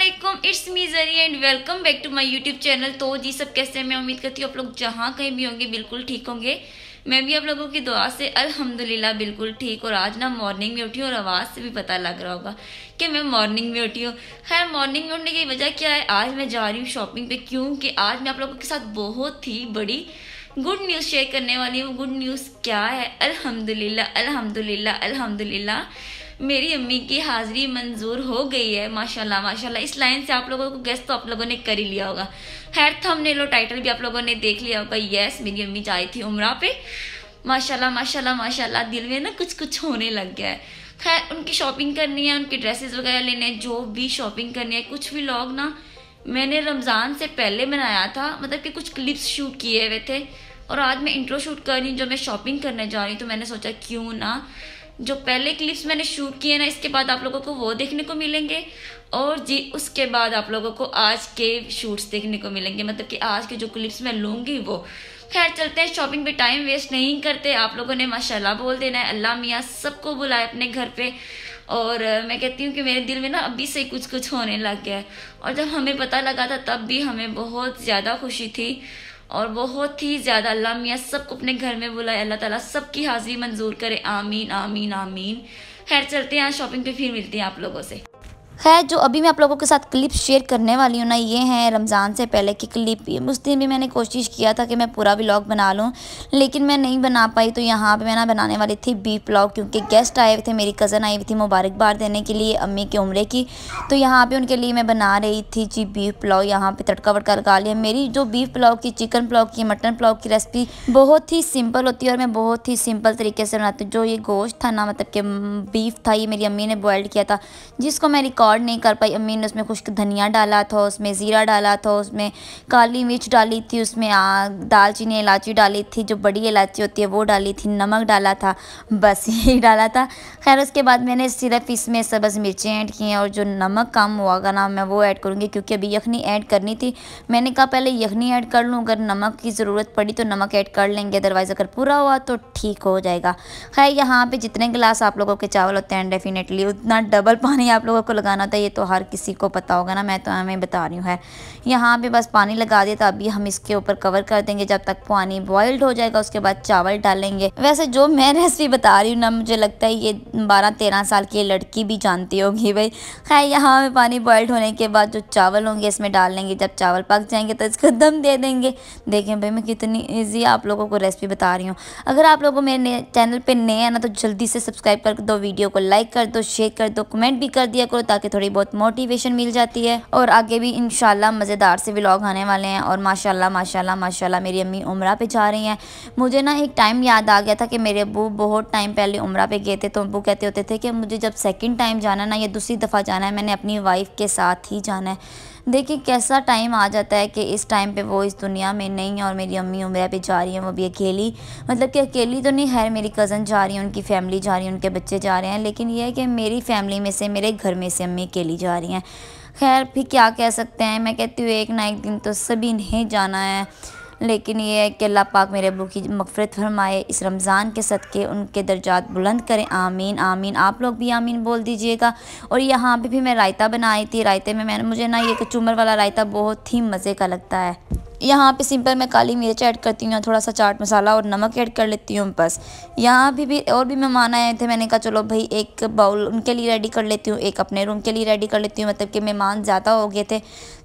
Aslam it's me Zari and welcome back to my YouTube channel तो जी सब कैसे हैं मैं उम्मीद करती हूँ आप लोग जहाँ कहीं भी होंगे बिल्कुल ठीक होंगे मैं भी आप लोगों की दुआ से अल्हम्दुलिल्लाह बिल्कुल ठीक और आज ना मॉर्निंग में उठी हूँ और आवाज़ से भी पता लग रहा होगा कि मैं मॉर्निंग में उठी हूँ खैर मॉर्निंग में उठने की वजह क्या है आज मैं जा रही हूँ शॉपिंग पे क्योंकि आज मैं आप लोगों के साथ बहुत ही बड़ी गुड न्यूज़ शेयर करने वाली हूँ गुड न्यूज़ क्या है अलहमदिल्ला अलहमदिल्ला अलहमदिल्ला मेरी अम्मी की हाजिरी मंजूर हो गई है माशाल्लाह माशाल्लाह इस लाइन से आप लोगों को गैस तो आप लोगों ने कर ही लिया होगा खैर थंबनेल और टाइटल भी आप लोगों ने देख लिया होगा यस मेरी अम्मी जाई थी उम्र पे माशाल्लाह माशाल्लाह माशाल्लाह दिल में ना कुछ कुछ होने लग गया है खैर उनकी शॉपिंग करनी है उनकी ड्रेसेस वगैरह लेने हैं जो भी शॉपिंग करनी है कुछ भी लोग ना मैंने रमज़ान से पहले बनाया था मतलब कि कुछ क्लिप्स शूट किए हुए थे और आज मैं इंट्रो शूट कर रही हूँ जो मैं शॉपिंग करने जा रही हूँ तो मैंने सोचा क्यों ना जो पहले क्लिप्स मैंने शूट किए ना इसके बाद आप लोगों को वो देखने को मिलेंगे और जी उसके बाद आप लोगों को आज के शूट्स देखने को मिलेंगे मतलब कि आज के जो क्लिप्स मैं लूँगी वो खैर चलते हैं शॉपिंग पे टाइम वेस्ट नहीं करते आप लोगों ने माशाल्लाह बोल देना है अल्लाह मियाँ सबको बुलाए अपने घर पे और मैं कहती हूँ कि मेरे दिल में ना अभी से कुछ कुछ होने लग गया है और जब हमें पता लगा था तब भी हमें बहुत ज़्यादा खुशी थी और बहुत ही ज़्यादा अल्लाह मियाँ सबको अपने घर में बुलाए अल्लाह ताला सबकी हाजिरी मंजूर करे आमीन आमीन आमीन खैर चलते हैं शॉपिंग पे फिर मिलते हैं आप लोगों से खैर जो अभी मैं आप लोगों के साथ क्लिप शेयर करने वाली हूँ ना ये हैं रमज़ान से पहले की क्लिप उस दिन भी मैंने कोशिश किया था कि मैं पूरा व्लॉग बना लूँ लेकिन मैं नहीं बना पाई तो यहाँ पे मैं ना बनाने वाली थी बी ब्लॉग क्योंकि गेस्ट आए हुए थे मेरी कज़न आई हुई थी मुबारकबाद देने के लिए अम्मी के उम्र की तो यहाँ पर उनके लिए मैं बना रही थी जी बीफ पुलाव यहाँ पर तड़का वड़का लगा लिया मेरी जो बीफ पुलाव की चिकन पुलाव की मटन पुलाव की रेसिपी बहुत ही सिंपल होती है और मैं बहुत ही सिंपल तरीके से बनाती हूँ जो ये गोश्त था ना मतलब कि बीफ था ये मेरी अम्मी ने बॉयल किया था जिसको मैं रिकॉर्ड नहीं कर पाई अम्मी ने उसमें खुश्क धनिया डाला था उसमें ज़ीरा डाला था उसमें काली मिर्च डाली थी उसमें आग दालचीनी इलायची डाली थी जो बड़ी इलायची होती है वो डाली थी नमक डाला था बस यही डाला था खैर उसके बाद मैंने सिर्फ इसमें सब्ज़ मिर्चें ऐड की हैं और जो नमक कम हुआ का ना मैं वो ऐड करूँगी क्योंकि अभी यखनी ऐड करनी थी मैंने कहा पहले यखनी ऐड कर लूँ अगर नमक की ज़रूरत पड़ी तो नमक ऐड कर लेंगे अदरवाइज़ अगर पूरा हुआ तो ठीक हो जाएगा खैर यहाँ पर जितने गिलास आप लोगों के चावल होते हैं डेफिनेटली उतना डबल पानी आप लोगों को लगाना लगाना होता है ये तो हर किसी को पता होगा ना मैं तो हमें बता रही हूँ है यहाँ पे बस पानी लगा दिया था अभी हम इसके ऊपर कवर कर देंगे जब तक पानी बॉइल्ड हो जाएगा उसके बाद चावल डालेंगे वैसे जो मैं रेसिपी बता रही हूँ ना मुझे लगता है ये बारह तेरह साल की लड़की भी जानती होगी भाई खैर हाँ, यहाँ पर पानी बॉयल्ड होने के बाद जो चावल होंगे इसमें डाल लेंगे जब चावल पक जाएंगे तो इसको दम दे देंगे देखें भाई मैं कितनी ईजी आप लोगों को रेसिपी बता रही हूँ अगर आप लोगों मेरे चैनल पर नए हैं ना तो जल्दी से सब्सक्राइब कर दो वीडियो को लाइक कर दो शेयर कर दो कमेंट भी कर दिया करो ताकि जाके थोड़ी बहुत मोटिवेशन मिल जाती है और आगे भी इन मज़ेदार से व्लॉग आने वाले हैं और माशाल्लाह माशाल्लाह माशाल्लाह मेरी अम्मी उम्र पे जा रही हैं मुझे ना एक टाइम याद आ गया था कि मेरे अबू बहुत टाइम पहले उम्र पे गए थे तो अबू कहते होते थे कि मुझे जब सेकेंड टाइम जाना ना या दूसरी दफ़ा जाना है मैंने अपनी वाइफ के साथ ही जाना है देखिए कैसा टाइम आ जाता है कि इस टाइम पे वो इस दुनिया में नहीं और मेरी अम्मी उम्र पे जा रही हैं वो भी अकेली मतलब कि अकेली तो नहीं है मेरी कज़न जा रही है उनकी फ़ैमिली जा रही है उनके बच्चे जा रहे हैं लेकिन ये है कि मेरी फ़ैमिली में से मेरे घर में से अम्मी अकेली जा रही हैं खैर भी क्या कह सकते हैं मैं कहती हूँ एक ना एक दिन तो सभी नहीं जाना है लेकिन ये है कि अल्लाह पाक मेरे अबू की मफ़रत फरमाए इस रमज़ान के सदक़े उनके दर्जात बुलंद करें आमीन आमीन आप लोग भी आमीन बोल दीजिएगा और यहाँ पे भी मैं रायता बनाई थी रायते में मैंने मुझे ना ये कचूमर वाला रायता बहुत ही मज़े का लगता है यहाँ पे सिंपल मैं काली मिर्च ऐड करती हूँ थोड़ा सा चाट मसाला और नमक ऐड कर लेती हूँ बस यहाँ भी भी और भी मेहमान आए थे मैंने कहा चलो भाई एक बाउल उनके लिए रेडी कर लेती हूँ एक अपने रूम के लिए रेडी कर लेती हूँ मतलब कि मेहमान ज़्यादा हो गए थे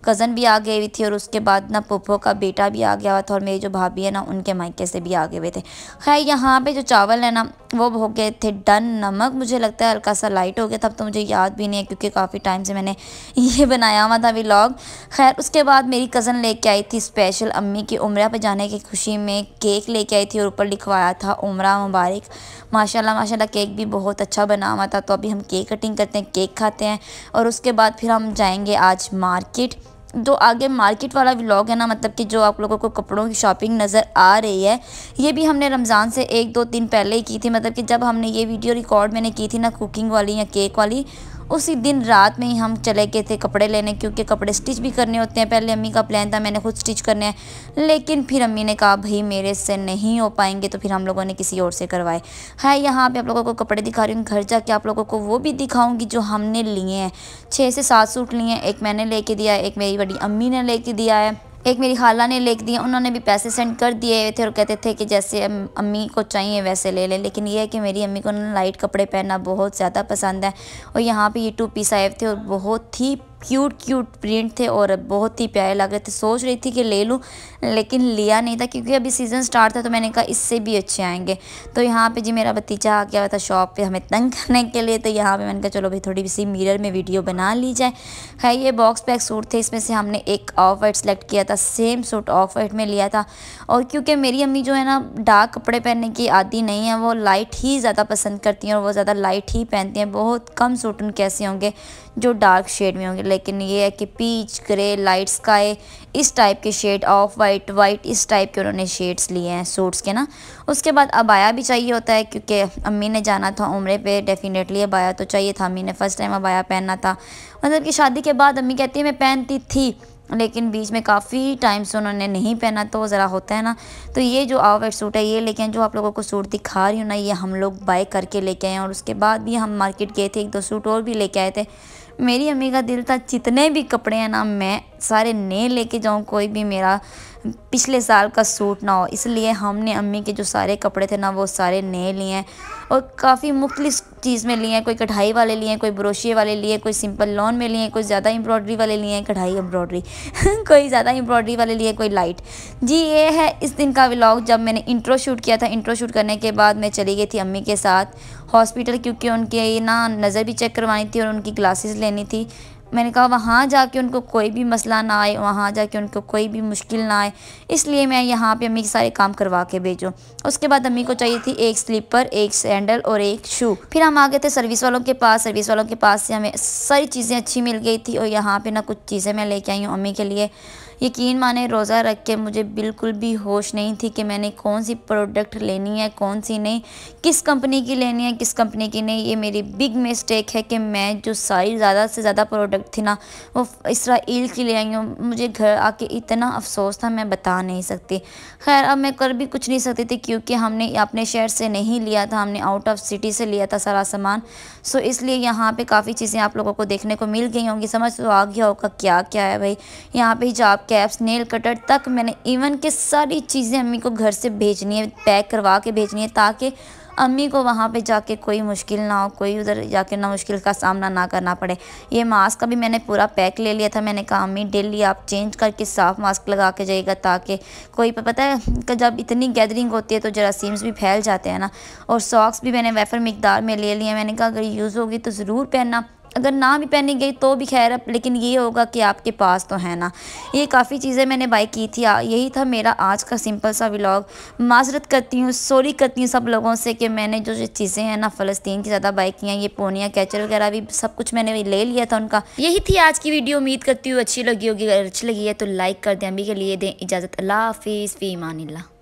कज़न भी आ गई हुई थी और उसके बाद ना पुप्पो का बेटा भी आ गया हुआ था और मेरी जो भाभी है ना उनके मायके से भी आ गए हुए थे खैर यहाँ पर जो चावल है ना वो हो गए थे डन नमक मुझे लगता है हल्का सा लाइट हो गया था अब तो मुझे याद भी नहीं है क्योंकि काफ़ी टाइम से मैंने ये बनाया हुआ था अभी खैर उसके बाद मेरी कज़न ले आई थी स्पेशल स्पेशल अम्मी की उम्र पर जाने की खुशी में केक लेके आई थी और ऊपर लिखवाया था उम्र मुबारक माशाल्लाह माशाल्लाह केक भी बहुत अच्छा बना हुआ था तो अभी हम केक कटिंग करते हैं केक खाते हैं और उसके बाद फिर हम जाएंगे आज मार्केट जो आगे मार्केट वाला व्लॉग है ना मतलब कि जो आप लोगों को कपड़ों की शॉपिंग नज़र आ रही है ये भी हमने रमज़ान से एक दो दिन पहले ही की थी मतलब कि जब हमने ये वीडियो रिकॉर्ड मैंने की थी ना कुकिंग वाली या केक वाली उसी दिन रात में ही हम चले गए थे कपड़े लेने क्योंकि कपड़े स्टिच भी करने होते हैं पहले अम्मी का प्लान था मैंने खुद स्टिच करने हैं लेकिन फिर अम्मी ने कहा भाई मेरे से नहीं हो पाएंगे तो फिर हम लोगों ने किसी और से करवाए है हाँ, यहाँ पर आप लोगों को कपड़े दिखा रही हूँ घर जाके आप लोगों को वो भी दिखाऊँगी जो हमने लिए हैं छः से सात सूट लिए हैं एक मैंने ले दिया है एक मेरी बड़ी अम्मी ने ले दिया है एक मेरी खाला ने लिख दिया उन्होंने भी पैसे सेंड कर दिए थे और कहते थे कि जैसे अम्मी को चाहिए वैसे ले लें लेकिन ये है कि मेरी अम्मी को उन्होंने लाइट कपड़े पहनना बहुत ज़्यादा पसंद है और यहाँ पे ये टू पीस आए थे और बहुत ही क्यूट क्यूट प्रिंट थे और बहुत ही प्यारे लग रहे थे सोच रही थी कि ले लूँ लेकिन लिया नहीं था क्योंकि अभी सीज़न स्टार्ट था तो मैंने कहा इससे भी अच्छे आएंगे तो यहाँ पे जी मेरा भतीजा आ गया था शॉप पे हमें तंग करने के लिए तो यहाँ पे मैंने कहा चलो भाई थोड़ी सी मिरर में वीडियो बना ली जाए है ये बॉक्स पैक सूट थे इसमें से हमने एक ऑफ वाइट सेलेक्ट किया था सेम सूट ऑफ वाइट में लिया था और क्योंकि मेरी अम्मी जो है ना डार्क कपड़े पहनने की आदि नहीं है वो लाइट ही ज़्यादा पसंद करती हैं और वो ज़्यादा लाइट ही पहनती हैं बहुत कम सूट उनके ऐसे होंगे जो डार्क शेड में होंगे लेकिन ये है कि पीच ग्रे लाइट स्काई इस टाइप के शेड ऑफ वाइट वाइट इस टाइप के उन्होंने शेड्स लिए हैं सूट्स के ना उसके बाद अबाया भी चाहिए होता है क्योंकि अम्मी ने जाना था उम्र पे डेफिनेटली अबाया तो चाहिए था अम्मी ने फ़र्स्ट टाइम अबाया पहनना था मतलब कि शादी के बाद अम्मी कहती है मैं पहनती थी लेकिन बीच में काफ़ी टाइम से उन्होंने नहीं पहना तो ज़रा होता है ना तो ये जो आउटफिट सूट है ये लेकिन जो आप लोगों को सूट दिखा रही हूँ ना ये हम लोग बाय करके लेके आए हैं और उसके बाद भी हम मार्केट गए थे एक दो सूट और भी लेके आए थे मेरी अम्मी का दिल था जितने भी कपड़े हैं ना मैं सारे नए लेके जाऊँ कोई भी मेरा पिछले साल का सूट ना हो इसलिए हमने अम्मी के जो सारे कपड़े थे ना वो सारे नए लिए हैं और काफ़ी मुख्तलिफ चीज़ में लिए हैं कोई कढ़ाई वाले लिए हैं कोई ब्रोशिए वाले लिए कोई सिंपल लॉन में लिए हैं कोई ज़्यादा एम्ब्रॉयडरी वाले लिए हैं कढ़ाई एम्ब्रॉयडरी कोई ज़्यादा एम्ब्रॉयडरी वाले लिए कोई लाइट जी ये है इस दिन का व्लॉग जब मैंने इंट्रो शूट किया था इंट्रो शूट करने के बाद मैं चली गई थी अम्मी के साथ हॉस्पिटल क्योंकि उनके ना नज़र भी चेक करवानी थी और उनकी ग्लासेस लेनी थी मैंने कहा वहाँ जाके उनको कोई भी मसला ना आए वहाँ जाके उनको कोई भी मुश्किल ना आए इसलिए मैं यहाँ पे अम्मी के सारे काम करवा के भेजूँ उसके बाद अम्मी को चाहिए थी एक स्लीपर एक सैंडल और एक शू फिर हम आ गए थे सर्विस वालों के पास सर्विस वालों के पास से हमें सारी चीज़ें अच्छी मिल गई थी और यहाँ पर ना कुछ चीज़ें मैं लेके आई हूँ अम्मी के लिए यकीन माने रोज़ा रख के मुझे बिल्कुल भी होश नहीं थी कि मैंने कौन सी प्रोडक्ट लेनी है कौन सी नहीं किस कंपनी की लेनी है किस कंपनी की नहीं ये मेरी बिग मिस्टेक है कि मैं जो सारी ज़्यादा से ज़्यादा प्रोडक्ट थी ना वो इसराइल की ले आई हूँ मुझे घर आके इतना अफसोस था मैं बता नहीं सकती खैर अब मैं कर भी कुछ नहीं सकती थी क्योंकि हमने अपने शहर से नहीं लिया था हमने आउट ऑफ सिटी से लिया था सारा सामान सो इसलिए यहाँ पर काफ़ी चीज़ें आप लोगों को देखने को मिल गई होंगी समझ तो आ गया होगा क्या क्या है भाई यहाँ पर हिजाब कैप्स नेल कटर तक मैंने इवन के सारी चीज़ें अम्मी को घर से भेजनी है पैक करवा के भेजनी है ताकि अम्मी को वहाँ पे जाके कोई मुश्किल ना हो कोई उधर जाके ना मुश्किल का सामना ना करना पड़े ये मास्क का भी मैंने पूरा पैक ले लिया था मैंने कहा अम्मी डेली आप चेंज करके साफ़ मास्क लगा के जाइएगा ताकि कोई पता है कि जब इतनी गैदरिंग होती है तो जरासीम्स भी फैल जाते हैं ना और सॉक्स भी मैंने वेफर मकदार में ले लिया मैंने कहा अगर यूज़ होगी तो ज़रूर पहनना अगर ना भी पहनी गई तो भी खैर अब लेकिन ये होगा कि आपके पास तो है ना ये काफ़ी चीज़ें मैंने बाई की थी यही था मेरा आज का सिंपल सा व्लॉग माजरत करती हूँ सॉरी करती हूँ सब लोगों से कि मैंने जो जो चीज़ें हैं ना फ़लस्तीन की ज़्यादा बाई की हैं ये पोनिया कैचर वगैरह भी सब कुछ मैंने ले लिया था उनका यही थी आज की वीडियो उम्मीद करती हूँ अच्छी लगी होगी अगर अच्छी लगी है तो लाइक कर दें अभी के लिए दें इजाज़त अल्लाह हाफिज़ फ़ी ईमान